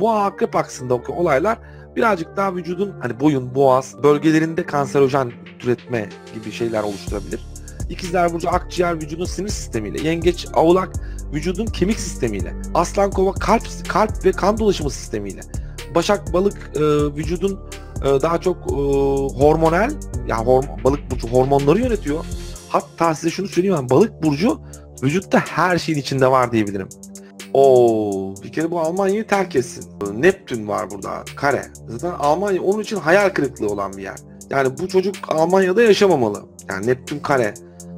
Boğa akrep aksındaki olaylar birazcık daha vücudun hani boyun, boğaz bölgelerinde kanserojen türetme gibi şeyler oluşturabilir. İkizler burcu akciğer vücudun sinir sistemiyle, yengeç avulak vücudun kemik sistemiyle, aslan kova kalp kalp ve kan dolaşımı sistemiyle, başak balık e, vücudun e, daha çok e, hormonal ya yani horm- balık burcu hormonları yönetiyor. Hatta size şunu söyleyeyim ben balık burcu vücutta her şeyin içinde var diyebilirim. Oo, bir kere bu Almanya'yı terk etsin. Neptün var burada kare. Zaten Almanya onun için hayal kırıklığı olan bir yer. Yani bu çocuk Almanya'da yaşamamalı. Yani Neptün kare.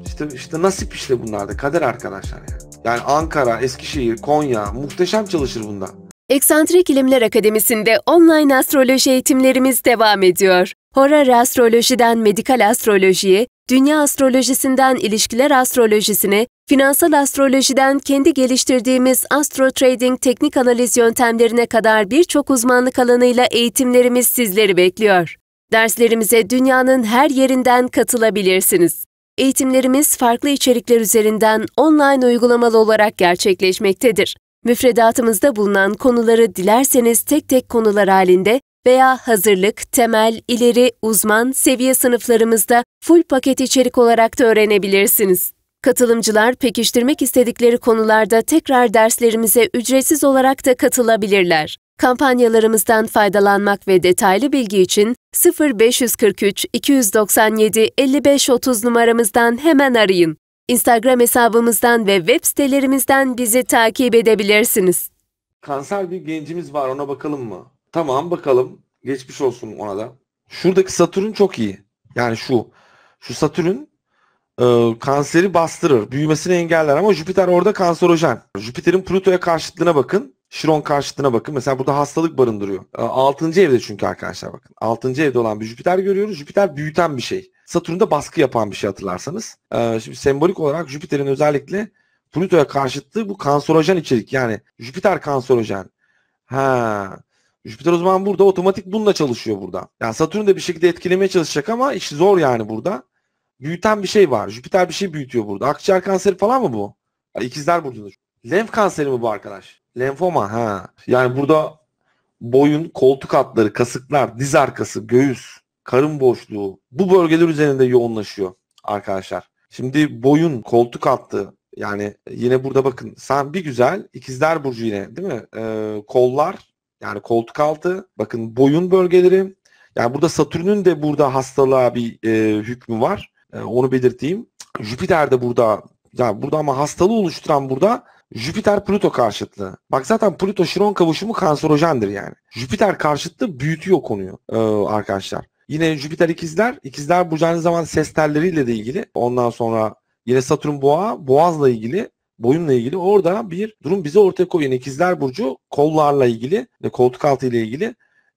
İşte, işte nasip işte bunlarda kader arkadaşlar ya. Yani Ankara, Eskişehir, Konya muhteşem çalışır bunda. Eksantrik İlimler Akademisi'nde online astroloji eğitimlerimiz devam ediyor. Horar astrolojiden medikal astrolojiye, dünya astrolojisinden ilişkiler astrolojisine, finansal astrolojiden kendi geliştirdiğimiz astro trading teknik analiz yöntemlerine kadar birçok uzmanlık alanıyla eğitimlerimiz sizleri bekliyor. Derslerimize dünyanın her yerinden katılabilirsiniz. Eğitimlerimiz farklı içerikler üzerinden online uygulamalı olarak gerçekleşmektedir. Müfredatımızda bulunan konuları dilerseniz tek tek konular halinde veya hazırlık, temel, ileri, uzman seviye sınıflarımızda full paket içerik olarak da öğrenebilirsiniz. Katılımcılar pekiştirmek istedikleri konularda tekrar derslerimize ücretsiz olarak da katılabilirler. Kampanyalarımızdan faydalanmak ve detaylı bilgi için 0543 297 5530 numaramızdan hemen arayın. Instagram hesabımızdan ve web sitelerimizden bizi takip edebilirsiniz. Kanser bir gencimiz var ona bakalım mı? Tamam bakalım. Geçmiş olsun ona da. Şuradaki Satürn çok iyi. Yani şu. Şu Satürn e, kanseri bastırır. Büyümesini engeller ama Jüpiter orada kanserojen. Jüpiter'in Plüto'ya karşıtlığına bakın. Şiron karşıtlığına bakın. Mesela burada hastalık barındırıyor. E, 6. evde çünkü arkadaşlar bakın. 6. evde olan bir Jüpiter görüyoruz. Jüpiter büyüten bir şey. Satürn'de baskı yapan bir şey hatırlarsanız. E, şimdi sembolik olarak Jüpiter'in özellikle Plüto'ya karşıtlığı bu kanserojen içerik. Yani Jüpiter kanserojen. Ha. Jüpiter o zaman burada otomatik bununla çalışıyor burada. Yani Satürn de bir şekilde etkilemeye çalışacak ama iş zor yani burada. Büyüten bir şey var. Jüpiter bir şey büyütüyor burada. Akciğer kanseri falan mı bu? İkizler burcunda. Lenf kanseri mi bu arkadaş? Lenfoma ha. Yani burada boyun, koltuk altları, kasıklar, diz arkası, göğüs, karın boşluğu bu bölgeler üzerinde yoğunlaşıyor arkadaşlar. Şimdi boyun, koltuk altı yani yine burada bakın sen bir güzel ikizler burcu yine değil mi? Ee, kollar yani koltuk altı, bakın boyun bölgeleri. Yani burada Satürn'ün de burada hastalığa bir e, hükmü var. E, onu belirteyim. Jüpiter de burada yani burada ama hastalığı oluşturan burada Jüpiter Plüto karşıtlığı. Bak zaten Plüto Şiron kavuşumu kanserojendir yani. Jüpiter karşıtlığı büyütüyor konuyu e, arkadaşlar. Yine Jüpiter ikizler. ikizler burcu aynı zamanda ses telleriyle de ilgili. Ondan sonra yine Satürn boğa. Boğazla ilgili boyunla ilgili orada bir durum bize ortaya koyuyor. Yani ikizler burcu kollarla ilgili ve koltuk altı ile ilgili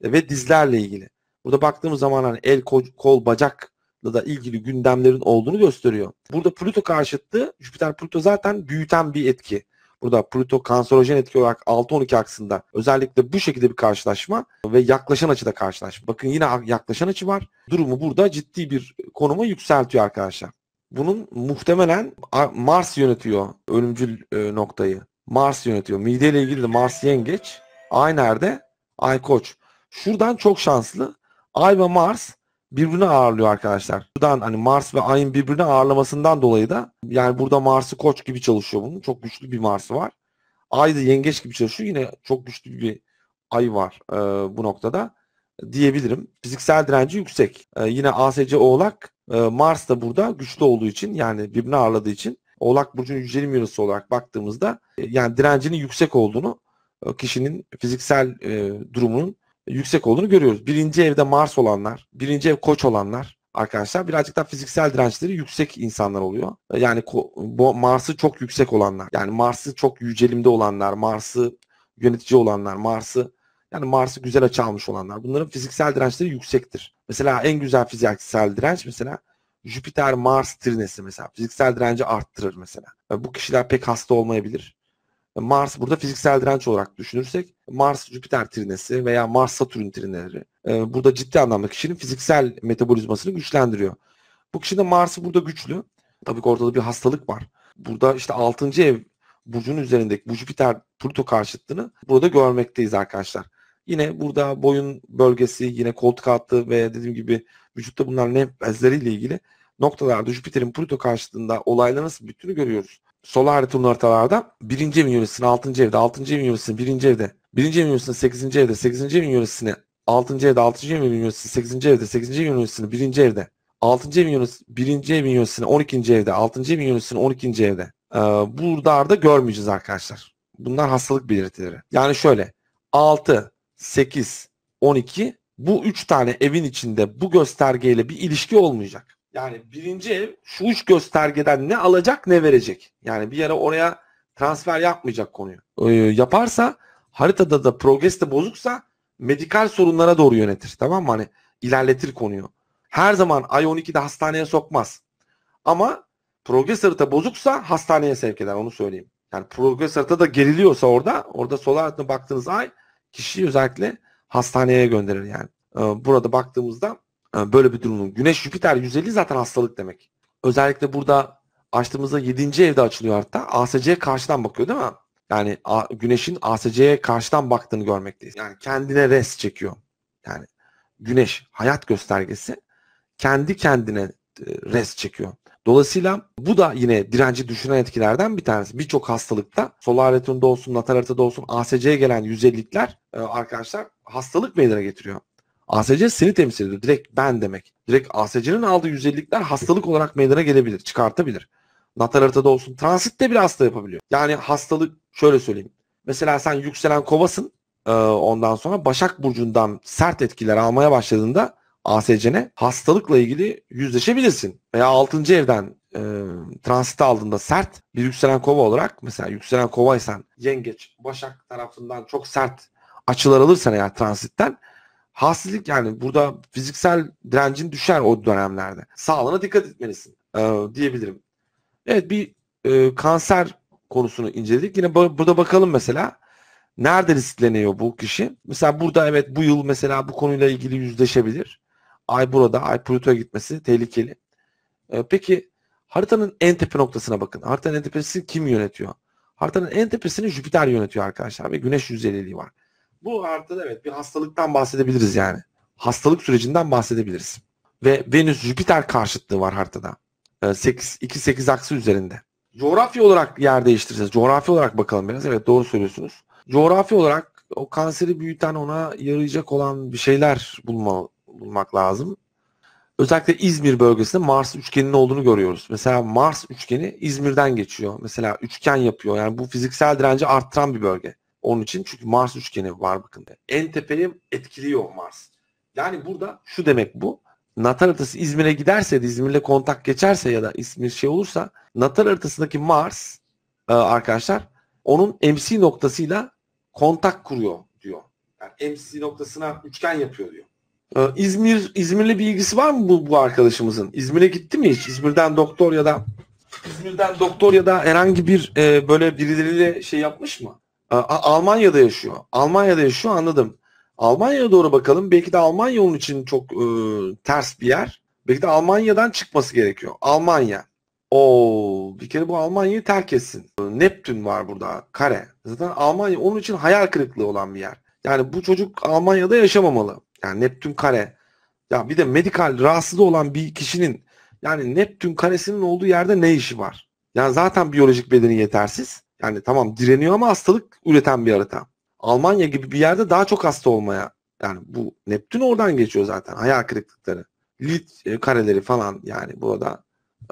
e, ve dizlerle ilgili. Burada baktığımız zaman hani el, kol, bacakla da ilgili gündemlerin olduğunu gösteriyor. Burada Pluto karşıttı. Jüpiter Pluto zaten büyüten bir etki. Burada Pluto kanserojen etki olarak 6-12 aksında özellikle bu şekilde bir karşılaşma ve yaklaşan açıda karşılaşma. Bakın yine yaklaşan açı var. Durumu burada ciddi bir konuma yükseltiyor arkadaşlar. Bunun muhtemelen Mars yönetiyor ölümcül e, noktayı. Mars yönetiyor. Mide ile ilgili de Mars yengeç. Ay nerede? Ay koç. Şuradan çok şanslı. Ay ve Mars birbirini ağırlıyor arkadaşlar. Buradan hani Mars ve Ay'ın birbirini ağırlamasından dolayı da yani burada Mars'ı koç gibi çalışıyor bunun. Çok güçlü bir Mars'ı var. Ay da yengeç gibi çalışıyor. Yine çok güçlü bir ay var e, bu noktada diyebilirim. Fiziksel direnci yüksek. E, yine ASC Oğlak ee, Mars da burada güçlü olduğu için yani birbirini ağırladığı için Oğlak Burcu'nun yücelim yarısı olarak baktığımızda e, yani direncinin yüksek olduğunu e, kişinin fiziksel e, durumunun yüksek olduğunu görüyoruz. Birinci evde Mars olanlar, birinci ev koç olanlar arkadaşlar birazcık daha fiziksel dirençleri yüksek insanlar oluyor. Yani bu Mars'ı çok yüksek olanlar, yani Mars'ı çok yücelimde olanlar, Mars'ı yönetici olanlar, Mars'ı yani Mars'ı güzel açı almış olanlar bunların fiziksel dirençleri yüksektir. Mesela en güzel fiziksel direnç mesela Jüpiter Mars trinesi mesela fiziksel direnci arttırır mesela. E, bu kişiler pek hasta olmayabilir. E, Mars burada fiziksel direnç olarak düşünürsek Mars Jüpiter trinesi veya Mars Satürn trineleri e, burada ciddi anlamda kişinin fiziksel metabolizmasını güçlendiriyor. Bu kişinin Mars'ı burada güçlü. Tabii ki ortada bir hastalık var. Burada işte 6. ev burcunun üzerindeki bu Jüpiter Pluto karşıtlığını burada görmekteyiz arkadaşlar. Yine burada boyun bölgesi, yine koltuk altı ve dediğim gibi vücutta bunlar ne bezleriyle ilgili noktalarda Jüpiter'in Pluto karşılığında olayların nasıl bütünü görüyoruz. Solar retinal haritalarda 1. evin yöresini altıncı evde, altıncı evin yöresini 1. evde, birinci evin yöresini 8. evde, sekizinci evin yöresini 6. evde, altıncı evin yöresini 8. evde, sekizinci evin yöresini 1. evde, altıncı evin yöresini 1. evin yöresini 12. evde, altıncı evin yöresini 12. evde. Ee, da görmeyeceğiz arkadaşlar. Bunlar hastalık belirtileri. Yani şöyle 6, 8, 12 bu 3 tane evin içinde bu göstergeyle bir ilişki olmayacak. Yani birinci ev şu üç göstergeden ne alacak ne verecek. Yani bir yere oraya transfer yapmayacak konuyu. Ee, yaparsa haritada da progres de bozuksa medikal sorunlara doğru yönetir. Tamam mı? Hani ilerletir konuyu. Her zaman ay 12'de hastaneye sokmaz. Ama progres harita bozuksa hastaneye sevk eder onu söyleyeyim. Yani progres harita da geriliyorsa orada, orada solar haritana baktığınız ay kişiyi özellikle hastaneye gönderir yani. Ee, burada baktığımızda e, böyle bir durumun. Güneş Jüpiter 150 zaten hastalık demek. Özellikle burada açtığımızda 7. evde açılıyor hatta. ASC'ye karşıdan bakıyor değil mi? Yani güneşin ASC'ye karşıdan baktığını görmekteyiz. Yani kendine res çekiyor. Yani güneş hayat göstergesi kendi kendine e, res çekiyor. Dolayısıyla bu da yine direnci düşünen etkilerden bir tanesi. Birçok hastalıkta solar retinumda olsun, lateral olsun ASC'ye gelen yüzellikler e, arkadaşlar hastalık meydana getiriyor. ASC seni temsil ediyor. Direkt ben demek. Direkt ASC'nin aldığı yüzellikler hastalık olarak meydana gelebilir, çıkartabilir. Natarartada olsun. transit de bile hasta yapabiliyor. Yani hastalık şöyle söyleyeyim. Mesela sen yükselen kovasın. E, ondan sonra Başak Burcu'ndan sert etkiler almaya başladığında ASC'ne hastalıkla ilgili yüzleşebilirsin. Veya 6. evden e, transit aldığında sert bir yükselen kova olarak mesela yükselen kovaysan yengeç, başak tarafından çok sert açılar alırsan eğer transitten hastalık yani burada fiziksel direncin düşer o dönemlerde. Sağlığına dikkat etmelisin e, diyebilirim. Evet bir e, kanser konusunu inceledik. Yine ba- burada bakalım mesela nerede riskleniyor bu kişi? Mesela burada evet bu yıl mesela bu konuyla ilgili yüzleşebilir. Ay burada, Ay Plüto'ya gitmesi tehlikeli. E, peki haritanın en tepe noktasına bakın. Haritanın en tepesini kim yönetiyor? Haritanın en tepesini Jüpiter yönetiyor arkadaşlar ve Güneş yüzeyliliği var. Bu haritada evet bir hastalıktan bahsedebiliriz yani. Hastalık sürecinden bahsedebiliriz. Ve Venüs Jüpiter karşıtlığı var haritada. 8 2 8 aksi üzerinde. Coğrafya olarak yer değiştireceğiz. Coğrafya olarak bakalım biraz. Evet doğru söylüyorsunuz. Coğrafya olarak o kanseri büyüten ona yarayacak olan bir şeyler bulmalı bulmak lazım. Özellikle İzmir bölgesinde Mars üçgeninin olduğunu görüyoruz. Mesela Mars üçgeni İzmir'den geçiyor. Mesela üçgen yapıyor. Yani bu fiziksel direnci arttıran bir bölge. Onun için çünkü Mars üçgeni var bakın. En tepeyi etkiliyor Mars. Yani burada şu demek bu. Natar haritası İzmir'e giderse, İzmir'le kontak geçerse ya da İzmir şey olursa Natar haritasındaki Mars e, arkadaşlar onun MC noktasıyla kontak kuruyor diyor. Yani MC noktasına üçgen yapıyor diyor. Ee, İzmir İzmir'le bir ilgisi var mı bu, bu arkadaşımızın? İzmir'e gitti mi hiç? İzmir'den doktor ya da İzmir'den doktor ya da herhangi bir e, böyle birileriyle şey yapmış mı? Ee, Almanya'da yaşıyor. Almanya'da yaşıyor anladım. Almanya'ya doğru bakalım. Belki de Almanya onun için çok e, ters bir yer. Belki de Almanya'dan çıkması gerekiyor. Almanya. O bir kere bu Almanya'yı terk etsin. Ee, Neptün var burada kare. Zaten Almanya onun için hayal kırıklığı olan bir yer. Yani bu çocuk Almanya'da yaşamamalı. Yani Neptün kare. Ya bir de medikal rahatsız olan bir kişinin yani Neptün karesinin olduğu yerde ne işi var? Yani zaten biyolojik bedeni yetersiz. Yani tamam direniyor ama hastalık üreten bir harita. Almanya gibi bir yerde daha çok hasta olmaya yani bu Neptün oradan geçiyor zaten. Hayal kırıklıkları. Lit e, kareleri falan yani burada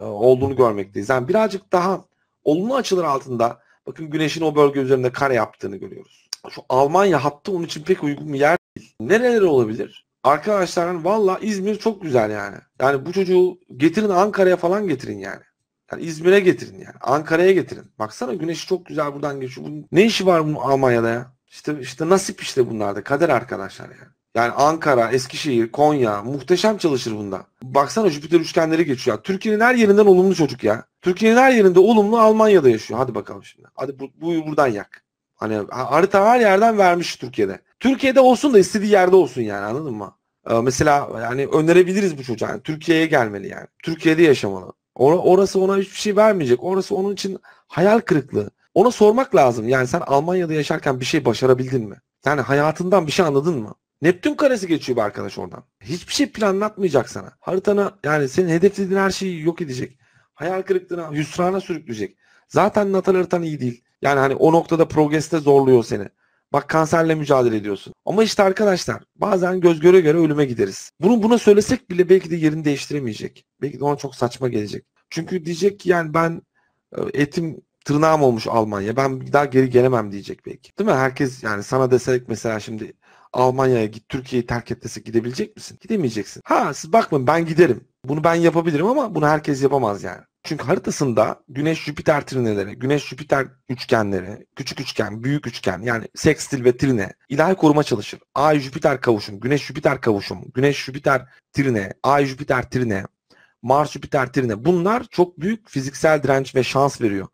e, olduğunu görmekteyiz. Yani birazcık daha olumlu açılır altında bakın güneşin o bölge üzerinde kare yaptığını görüyoruz. Şu Almanya hattı onun için pek uygun bir yer Nereleri olabilir? Arkadaşlar valla İzmir çok güzel yani. Yani bu çocuğu getirin Ankara'ya falan getirin yani. Yani İzmir'e getirin yani. Ankara'ya getirin. Baksana güneş çok güzel buradan geçiyor. Bunun ne işi var bu Almanya'da ya? İşte, işte nasip işte bunlarda. Kader arkadaşlar yani. Yani Ankara, Eskişehir, Konya muhteşem çalışır bunda. Baksana Jüpiter üçgenleri geçiyor. Türkiye'nin her yerinden olumlu çocuk ya. Türkiye'nin her yerinde olumlu Almanya'da yaşıyor. Hadi bakalım şimdi. Hadi bu, buyu buradan yak. Hani harita her yerden vermiş Türkiye'de. Türkiye'de olsun da istediği yerde olsun yani anladın mı? Ee, mesela yani önerebiliriz bu çocuğa. Yani Türkiye'ye gelmeli yani. Türkiye'de yaşamalı. Or- orası ona hiçbir şey vermeyecek. Orası onun için hayal kırıklığı. Ona sormak lazım. Yani sen Almanya'da yaşarken bir şey başarabildin mi? Yani hayatından bir şey anladın mı? Neptün karesi geçiyor bir arkadaş oradan. Hiçbir şey planlatmayacak sana. Haritana yani senin hedeflediğin her şeyi yok edecek. Hayal kırıklığına, hüsrana sürükleyecek. Zaten natal haritan iyi değil. Yani hani o noktada progreste zorluyor seni. Bak kanserle mücadele ediyorsun. Ama işte arkadaşlar bazen göz göre göre ölüme gideriz. Bunu buna söylesek bile belki de yerini değiştiremeyecek. Belki de ona çok saçma gelecek. Çünkü diyecek ki yani ben e, etim tırnağım olmuş Almanya. Ben bir daha geri gelemem diyecek belki. Değil mi? Herkes yani sana desek mesela şimdi Almanya'ya git, Türkiye'yi terk et desek gidebilecek misin? Gidemeyeceksin. Ha siz bakmayın ben giderim. Bunu ben yapabilirim ama bunu herkes yapamaz yani. Çünkü haritasında Güneş Jüpiter trineleri, Güneş Jüpiter üçgenleri, küçük üçgen, büyük üçgen yani sekstil ve trine ilahi koruma çalışır. Ay Jüpiter kavuşum, Güneş Jüpiter kavuşum, Güneş Jüpiter trine, Ay Jüpiter trine, Mars Jüpiter trine bunlar çok büyük fiziksel direnç ve şans veriyor.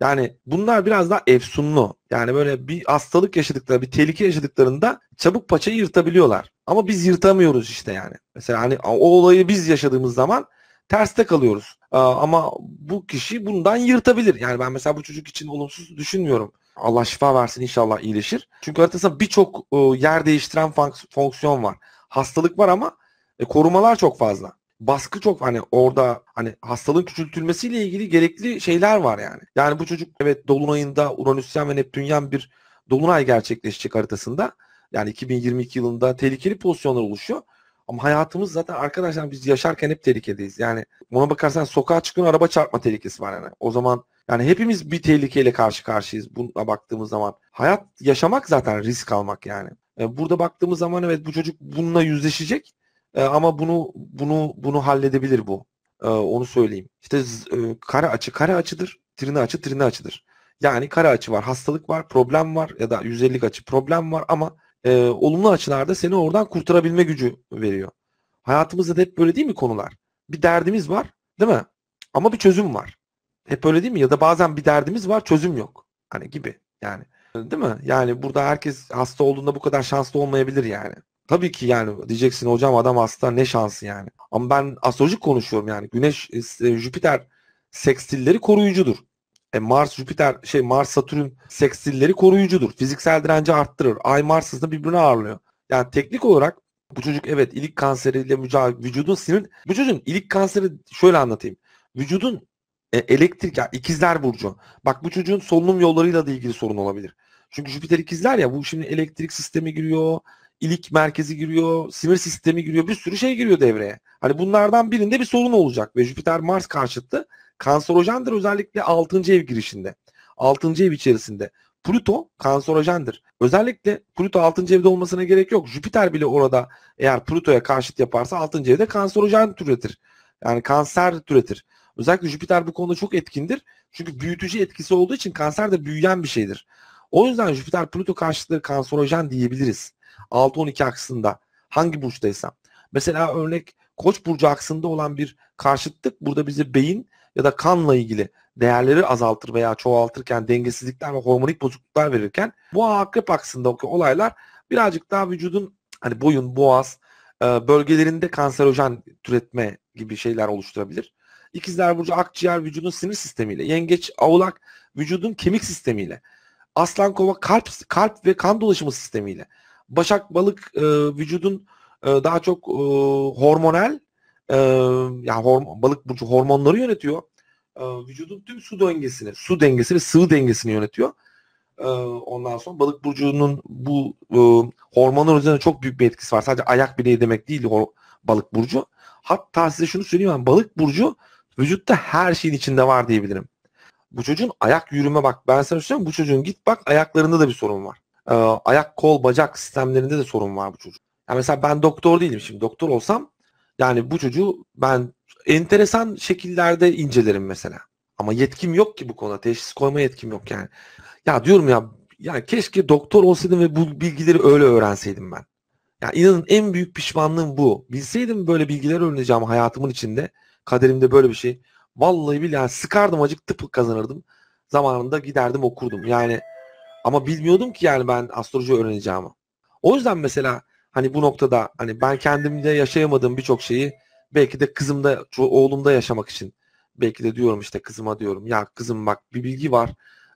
Yani bunlar biraz daha efsunlu. Yani böyle bir hastalık yaşadıkları, bir tehlike yaşadıklarında çabuk paçayı yırtabiliyorlar. Ama biz yırtamıyoruz işte yani. Mesela hani o olayı biz yaşadığımız zaman terste kalıyoruz. Ama bu kişi bundan yırtabilir. Yani ben mesela bu çocuk için olumsuz düşünmüyorum. Allah şifa versin inşallah iyileşir. Çünkü haritasında birçok e, yer değiştiren fonksiyon var. Hastalık var ama e, korumalar çok fazla. Baskı çok hani orada hani hastalığın küçültülmesiyle ilgili gerekli şeyler var yani. Yani bu çocuk evet Dolunay'ında Uranüsyen ve Neptünyen bir Dolunay gerçekleşecek haritasında. Yani 2022 yılında tehlikeli pozisyonlar oluşuyor. Ama hayatımız zaten arkadaşlar biz yaşarken hep tehlikedeyiz. Yani buna bakarsan sokağa çıkıyorsun araba çarpma tehlikesi var yani. O zaman yani hepimiz bir tehlikeyle karşı karşıyayız buna baktığımız zaman. Hayat yaşamak zaten risk almak yani. E, burada baktığımız zaman evet bu çocuk bununla yüzleşecek e, ama bunu bunu bunu halledebilir bu. E, onu söyleyeyim. İşte kare açı kare açıdır, trine açı trine açıdır. Yani kare açı var, hastalık var, problem var ya da 150 açı problem var ama e, olumlu açılarda seni oradan kurtarabilme gücü veriyor. Hayatımızda da hep böyle değil mi konular? Bir derdimiz var değil mi? Ama bir çözüm var. Hep öyle değil mi? Ya da bazen bir derdimiz var çözüm yok. Hani gibi yani. Değil mi? Yani burada herkes hasta olduğunda bu kadar şanslı olmayabilir yani. Tabii ki yani diyeceksin hocam adam hasta ne şansı yani. Ama ben astrolojik konuşuyorum yani. Güneş, e, Jüpiter sekstilleri koruyucudur. E, Mars, Jüpiter, şey Mars, Satürn seksilleri koruyucudur. Fiziksel direnci arttırır. Ay Mars hızını birbirine ağırlıyor. Yani teknik olarak bu çocuk evet ilik kanseriyle mücadele vücudun sinir bu çocuğun ilik kanseri şöyle anlatayım. Vücudun e, elektrik yani ikizler burcu. Bak bu çocuğun solunum yollarıyla da ilgili sorun olabilir. Çünkü Jüpiter ikizler ya bu şimdi elektrik sistemi giriyor, ilik merkezi giriyor, sinir sistemi giriyor, bir sürü şey giriyor devreye. Hani bunlardan birinde bir sorun olacak ve Jüpiter Mars karşıttı. Kanserojendir özellikle 6. ev girişinde. 6. ev içerisinde. Plüto kanserojendir. Özellikle Plüto 6. evde olmasına gerek yok. Jüpiter bile orada eğer Plüto'ya karşıt yaparsa 6. evde kanserojen türetir. Yani kanser türetir. Özellikle Jüpiter bu konuda çok etkindir. Çünkü büyütücü etkisi olduğu için kanser de büyüyen bir şeydir. O yüzden Jüpiter Plüto karşıtları kanserojen diyebiliriz. 6-12 aksında hangi burçtaysa. Mesela örnek Koç burcu aksında olan bir karşıtlık burada bize beyin ya da kanla ilgili değerleri azaltır veya çoğaltırken dengesizlikler ve hormonik bozukluklar verirken bu akrep aksındaki olaylar birazcık daha vücudun hani boyun, boğaz e, bölgelerinde kanserojen türetme gibi şeyler oluşturabilir. İkizler burcu akciğer vücudun sinir sistemiyle, yengeç avlak vücudun kemik sistemiyle, aslan kova kalp kalp ve kan dolaşımı sistemiyle, başak balık e, vücudun e, daha çok e, hormonal e, ya horm- balık burcu hormonları yönetiyor. E, vücudun tüm su dengesini, su dengesini, sıvı dengesini yönetiyor. E, ondan sonra balık burcunun bu e, hormonlar üzerine çok büyük bir etkisi var. Sadece ayak bileği demek değil hor- balık burcu. Hatta size şunu söyleyeyim ben balık burcu vücutta her şeyin içinde var diyebilirim. Bu çocuğun ayak yürüme bak ben sana söyleyeyim bu çocuğun git bak ayaklarında da bir sorun var. Ee, ayak kol bacak sistemlerinde de sorun var bu çocuk. Yani mesela ben doktor değilim şimdi doktor olsam yani bu çocuğu ben enteresan şekillerde incelerim mesela. Ama yetkim yok ki bu konuda. Teşhis koyma yetkim yok yani. Ya diyorum ya ya keşke doktor olsaydım ve bu bilgileri öyle öğrenseydim ben. Ya inanın en büyük pişmanlığım bu. Bilseydim böyle bilgiler öğreneceğim hayatımın içinde. Kaderimde böyle bir şey. Vallahi yani sıkardım acık tıp kazanırdım. Zamanında giderdim okurdum. Yani ama bilmiyordum ki yani ben astroloji öğreneceğimi. O yüzden mesela hani bu noktada hani ben kendimde yaşayamadığım birçok şeyi belki de kızımda oğlumda yaşamak için belki de diyorum işte kızıma diyorum ya kızım bak bir bilgi var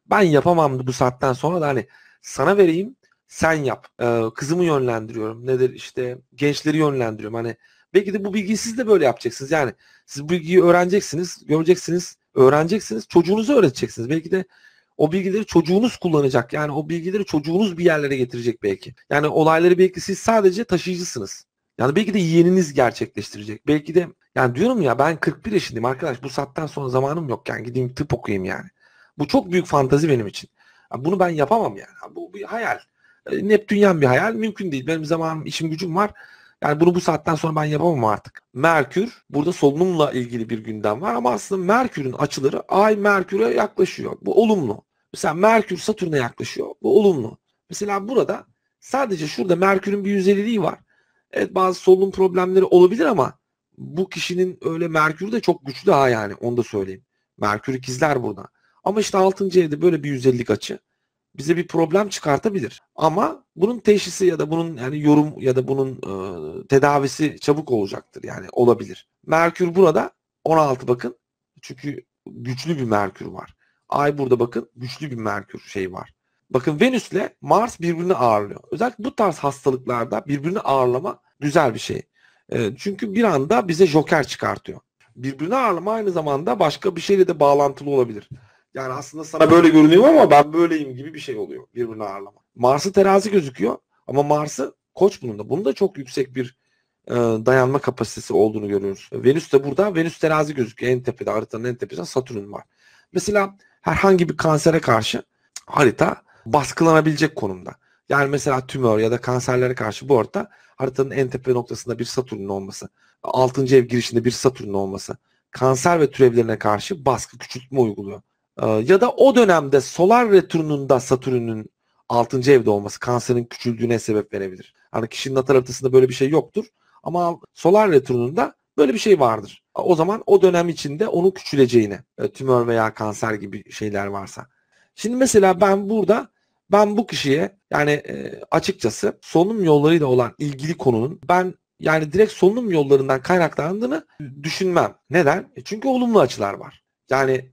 ben yapamam bu saatten sonra da hani sana vereyim sen yap ee, kızımı yönlendiriyorum nedir işte gençleri yönlendiriyorum hani belki de bu bilgiyi siz de böyle yapacaksınız yani siz bu bilgiyi öğreneceksiniz göreceksiniz öğreneceksiniz çocuğunuzu öğreteceksiniz belki de o bilgileri çocuğunuz kullanacak. Yani o bilgileri çocuğunuz bir yerlere getirecek belki. Yani olayları belki siz sadece taşıyıcısınız. Yani belki de yeğeniniz gerçekleştirecek. Belki de yani diyorum ya ben 41 yaşındayım arkadaş bu saatten sonra zamanım yok yani gideyim tıp okuyayım yani. Bu çok büyük fantazi benim için. Bunu ben yapamam yani. Bu bir hayal. E, Neptünyen bir hayal. Mümkün değil. Benim zamanım, işim gücüm var. Yani bunu bu saatten sonra ben yapamam artık. Merkür, burada solunumla ilgili bir gündem var ama aslında Merkür'ün açıları Ay Merkür'e yaklaşıyor. Bu olumlu. Mesela Merkür Satürn'e yaklaşıyor. Bu olumlu. Mesela burada sadece şurada Merkür'ün bir yüzeyliliği var. Evet bazı solunum problemleri olabilir ama bu kişinin öyle Merkür de çok güçlü ha yani onu da söyleyeyim. Merkür ikizler burada. Ama işte 6. evde böyle bir yüzellik açı bize bir problem çıkartabilir. Ama bunun teşhisi ya da bunun yani yorum ya da bunun e, tedavisi çabuk olacaktır. Yani olabilir. Merkür burada 16 bakın. Çünkü güçlü bir Merkür var. Ay burada bakın güçlü bir Merkür şey var. Bakın Venüs'le Mars birbirini ağırlıyor. Özellikle bu tarz hastalıklarda birbirini ağırlama güzel bir şey. E, çünkü bir anda bize joker çıkartıyor. Birbirini ağırlama aynı zamanda başka bir şeyle de bağlantılı olabilir. Yani aslında sana böyle görünüyor ama ben böyleyim gibi bir şey oluyor birbirini ağırlama. Mars'ı terazi gözüküyor ama Mars'ı koç bununda. Bunun da çok yüksek bir e, dayanma kapasitesi olduğunu görüyoruz. Venüs de burada. Venüs terazi gözüküyor. En tepede haritanın en tepesinde Satürn var. Mesela herhangi bir kansere karşı harita baskılanabilecek konumda. Yani mesela tümör ya da kanserlere karşı bu harita haritanın en tepe noktasında bir Satürn'ün olması, 6. ev girişinde bir Satürn'ün olması kanser ve türevlerine karşı baskı küçültme uyguluyor. Ee, ya da o dönemde solar returnunda Satürn'ün 6. evde olması kanserin küçüldüğüne sebep verebilir. Hani kişinin natal haritasında böyle bir şey yoktur ama solar returnunda Böyle bir şey vardır. O zaman o dönem içinde onun küçüleceğine, e, tümör veya kanser gibi şeyler varsa. Şimdi mesela ben burada ben bu kişiye yani e, açıkçası solunum yollarıyla olan ilgili konunun ben yani direkt solunum yollarından kaynaklandığını düşünmem. Neden? E, çünkü olumlu açılar var. Yani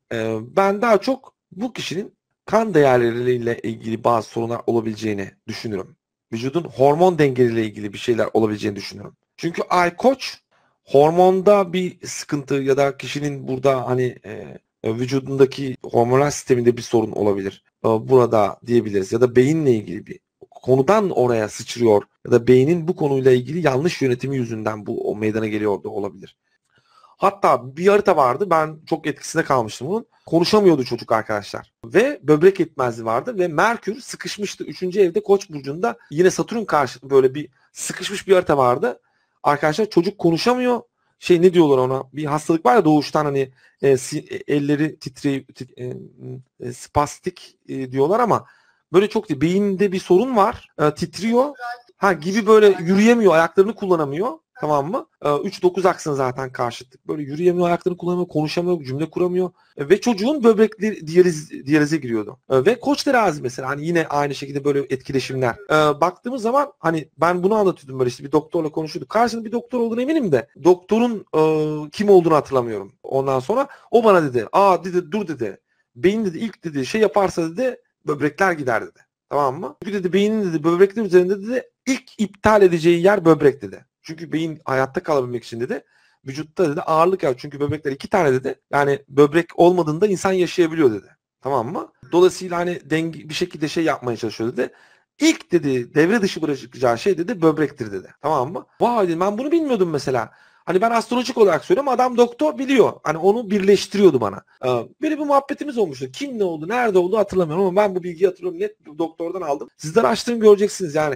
ben daha çok bu kişinin kan değerleriyle ilgili bazı sorunlar olabileceğini düşünürüm. Vücudun hormon dengeleriyle ilgili bir şeyler olabileceğini düşünüyorum. Çünkü ay koç hormonda bir sıkıntı ya da kişinin burada hani e, vücudundaki hormonal sisteminde bir sorun olabilir. E, burada diyebiliriz ya da beyinle ilgili bir konudan oraya sıçrıyor ya da beynin bu konuyla ilgili yanlış yönetimi yüzünden bu o meydana geliyor da olabilir. Hatta bir harita vardı ben çok etkisinde kalmıştım bunun. Konuşamıyordu çocuk arkadaşlar. Ve böbrek yetmezliği vardı ve Merkür sıkışmıştı. Üçüncü evde Koç burcunda yine Satürn karşı böyle bir sıkışmış bir harita vardı arkadaşlar çocuk konuşamıyor. Şey ne diyorlar ona? Bir hastalık var ya doğuştan hani e, si, e, elleri titre tit, e, e, spastik e, diyorlar ama böyle çok değil. Beyinde bir sorun var. E, titriyor. Ha gibi böyle yürüyemiyor, ayaklarını kullanamıyor. Tamam mı? 3-9 ee, aksın zaten karşıtlık. Böyle yürüyemiyor, ayaklarını kullanamıyor, konuşamıyor, cümle kuramıyor. E, ve çocuğun böbrekleri diyaliz, diyalize giriyordu. E, ve koç terazi mesela hani yine aynı şekilde böyle etkileşimler. E, baktığımız zaman hani ben bunu anlatıyordum böyle işte bir doktorla konuşuyorduk. Karşında bir doktor olduğunu eminim de doktorun kim olduğunu hatırlamıyorum. Ondan sonra o bana dedi aa dedi dur dedi. Beyin dedi ilk dedi şey yaparsa dedi böbrekler gider dedi. Tamam mı? Çünkü dedi beynin dedi böbrekler üzerinde dedi ilk iptal edeceği yer böbrek dedi. Çünkü beyin hayatta kalabilmek için dedi vücutta dedi ağırlık yap. Çünkü böbrekler iki tane dedi. Yani böbrek olmadığında insan yaşayabiliyor dedi. Tamam mı? Dolayısıyla hani denge, bir şekilde şey yapmaya çalışıyor dedi. İlk dedi devre dışı bırakacağı şey dedi böbrektir dedi. Tamam mı? Vay dedim ben bunu bilmiyordum mesela. Hani ben astrolojik olarak söylüyorum adam doktor biliyor. Hani onu birleştiriyordu bana. Ee, böyle bir muhabbetimiz olmuştu. Kim ne oldu nerede oldu hatırlamıyorum ama ben bu bilgiyi hatırlıyorum. Net doktordan aldım. Sizden açtığımı göreceksiniz yani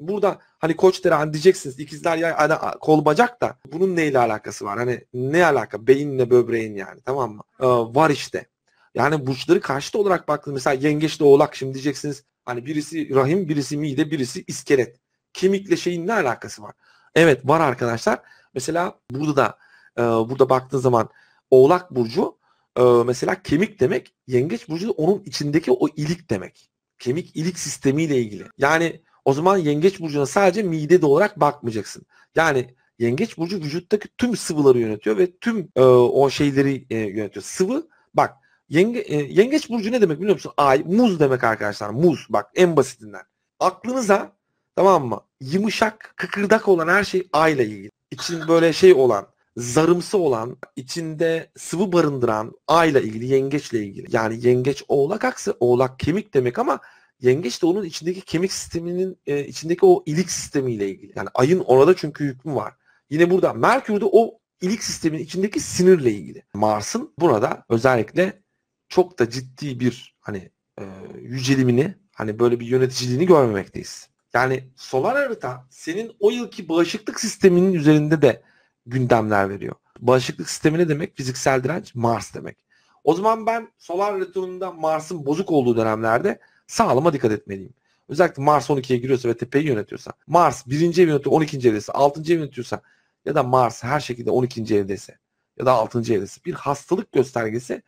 burada hani koçlara hani diyeceksiniz ikizler ya yani kol bacak da bunun neyle alakası var? Hani ne alaka? Beyinle böbreğin yani tamam mı? Ee, var işte. Yani burçları karşıt olarak baktığınız mesela yengeçle oğlak şimdi diyeceksiniz hani birisi rahim, birisi mide, birisi iskelet. Kemikle şeyin ne alakası var? Evet var arkadaşlar. Mesela burada da e, burada baktığın zaman oğlak burcu e, mesela kemik demek. Yengeç burcu da onun içindeki o ilik demek. Kemik ilik sistemiyle ilgili. Yani o zaman yengeç burcuna sadece mide de olarak bakmayacaksın. Yani yengeç burcu vücuttaki tüm sıvıları yönetiyor ve tüm e, o şeyleri e, yönetiyor. Sıvı bak yenge, e, yengeç burcu ne demek biliyor musun? Ay muz demek arkadaşlar. Muz bak en basitinden. Aklınıza tamam mı? Yumuşak, kıkırdak olan her şey ayla ilgili. İçin böyle şey olan, zarımsı olan, içinde sıvı barındıran ayla ilgili, yengeçle ilgili. Yani yengeç oğlak aksı, oğlak kemik demek ama Yengeç de onun içindeki kemik sisteminin e, içindeki o ilik sistemiyle ilgili. Yani ayın orada çünkü hükmü var. Yine burada Merkür'de o ilik sistemin içindeki sinirle ilgili. Mars'ın burada özellikle çok da ciddi bir hani e, yücelimini hani böyle bir yöneticiliğini görmemekteyiz. Yani solar harita senin o yılki bağışıklık sisteminin üzerinde de gündemler veriyor. Bağışıklık sistemi ne demek? Fiziksel direnç Mars demek. O zaman ben solar returunda Mars'ın bozuk olduğu dönemlerde sağlama dikkat etmeliyim. Özellikle Mars 12'ye giriyorsa ve tepeyi yönetiyorsa, Mars 1. ev yönetiyor 12. evdeyse, 6. ev yönetiyorsa ya da Mars her şekilde 12. evdeyse ya da 6. evdeyse bir hastalık göstergesi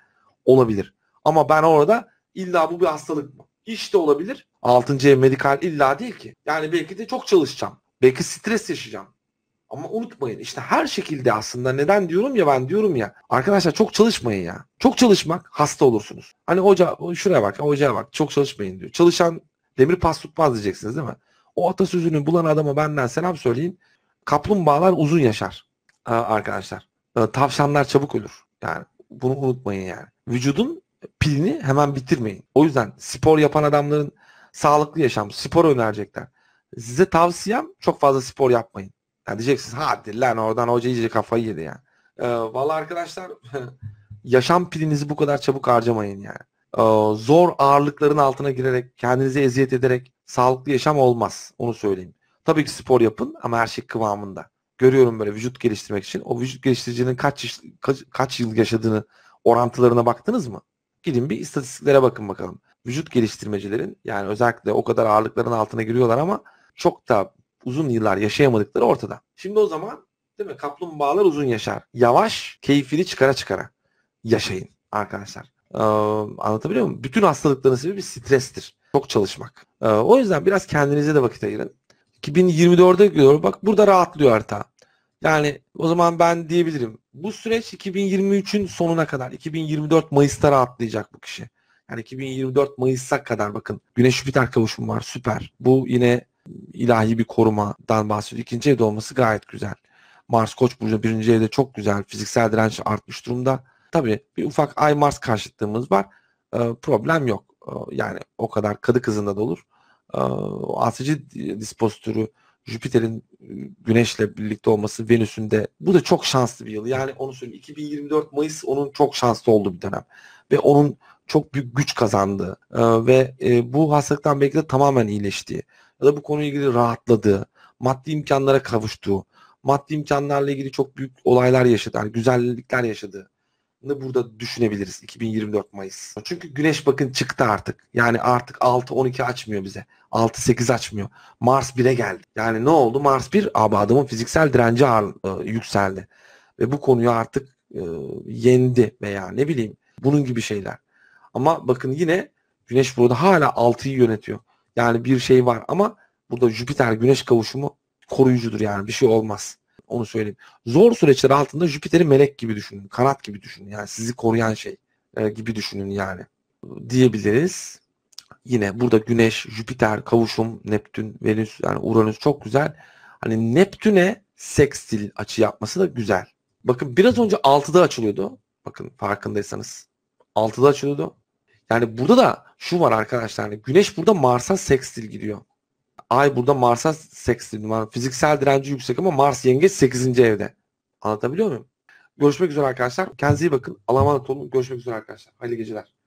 olabilir. Ama ben orada illa bu bir hastalık mı? İşte olabilir. 6. ev medikal illa değil ki. Yani belki de çok çalışacağım. Belki stres yaşayacağım. Ama unutmayın işte her şekilde aslında neden diyorum ya ben diyorum ya. Arkadaşlar çok çalışmayın ya. Çok çalışmak hasta olursunuz. Hani hoca şuraya bak hocaya bak çok çalışmayın diyor. Çalışan demir pas tutmaz diyeceksiniz değil mi? O atasözünü bulan adama benden selam söyleyin. Kaplumbağalar uzun yaşar e, arkadaşlar. E, tavşanlar çabuk ölür. Yani bunu unutmayın yani. Vücudun pilini hemen bitirmeyin. O yüzden spor yapan adamların sağlıklı yaşam, spor önerecekler. Size tavsiyem çok fazla spor yapmayın. Yani diyeceksiniz hadi lan oradan hoca iyice kafayı yedi yani. Ee, Valla arkadaşlar yaşam pilinizi bu kadar çabuk harcamayın yani. Ee, zor ağırlıkların altına girerek, kendinizi eziyet ederek sağlıklı yaşam olmaz. Onu söyleyeyim. Tabii ki spor yapın ama her şey kıvamında. Görüyorum böyle vücut geliştirmek için. O vücut geliştiricinin kaç, kaç, kaç yıl yaşadığını orantılarına baktınız mı? Gidin bir istatistiklere bakın bakalım. Vücut geliştirmecilerin yani özellikle o kadar ağırlıkların altına giriyorlar ama çok da uzun yıllar yaşayamadıkları ortada. Şimdi o zaman değil mi? Kaplumbağalar uzun yaşar. Yavaş, keyfini çıkara çıkara yaşayın arkadaşlar. Ee, anlatabiliyor muyum? Bütün hastalıkların sebebi bir strestir. Çok çalışmak. Ee, o yüzden biraz kendinize de vakit ayırın. 2024'e doğru bak burada rahatlıyor harita. Yani o zaman ben diyebilirim. Bu süreç 2023'ün sonuna kadar 2024 Mayıs'ta rahatlayacak bu kişi. Yani 2024 Mayıs'a kadar bakın Güneş Jüpiter kavuşumu var süper. Bu yine ilahi bir korumadan bahsediyor. İkinci evde olması gayet güzel. Mars Koç burcu birinci evde çok güzel. Fiziksel direnç artmış durumda. Tabii bir ufak Ay Mars karşıtlığımız var. E, problem yok. E, yani o kadar kadı kızında da olur. E, ee, asıcı dispozitörü Jüpiter'in e, Güneş'le birlikte olması Venüs'ün de bu da çok şanslı bir yıl. Yani onu söyleyeyim 2024 Mayıs onun çok şanslı olduğu bir dönem. Ve onun çok büyük güç kazandığı e, ve e, bu hastalıktan belki de tamamen iyileştiği ya da bu konuyla ilgili rahatladığı, maddi imkanlara kavuştuğu, maddi imkanlarla ilgili çok büyük olaylar yaşadı, yani güzellikler yaşadı burada düşünebiliriz 2024 Mayıs. Çünkü güneş bakın çıktı artık. Yani artık 6-12 açmıyor bize. 6-8 açmıyor. Mars 1'e geldi. Yani ne oldu? Mars 1 abi adamın fiziksel direnci ağır, e, yükseldi. Ve bu konuyu artık e, yendi veya ne bileyim bunun gibi şeyler. Ama bakın yine güneş burada hala 6'yı yönetiyor. Yani bir şey var ama burada Jüpiter Güneş kavuşumu koruyucudur yani bir şey olmaz. Onu söyleyeyim. Zor süreçler altında Jüpiter'i melek gibi düşünün. Kanat gibi düşünün. Yani sizi koruyan şey e, gibi düşünün yani. Diyebiliriz. Yine burada Güneş, Jüpiter, kavuşum, Neptün, Venüs yani Uranüs çok güzel. Hani Neptün'e sekstil açı yapması da güzel. Bakın biraz önce 6'da açılıyordu. Bakın farkındaysanız. 6'da açılıyordu. Yani burada da şu var arkadaşlar. Yani güneş burada Mars'a sekstil gidiyor. Ay burada Mars'a sekstil. var. Fiziksel direnci yüksek ama Mars yengeç 8. evde. Anlatabiliyor muyum? Görüşmek üzere arkadaşlar. Kendinize iyi bakın. Allah'a emanet olun. Görüşmek üzere arkadaşlar. Hayırlı geceler.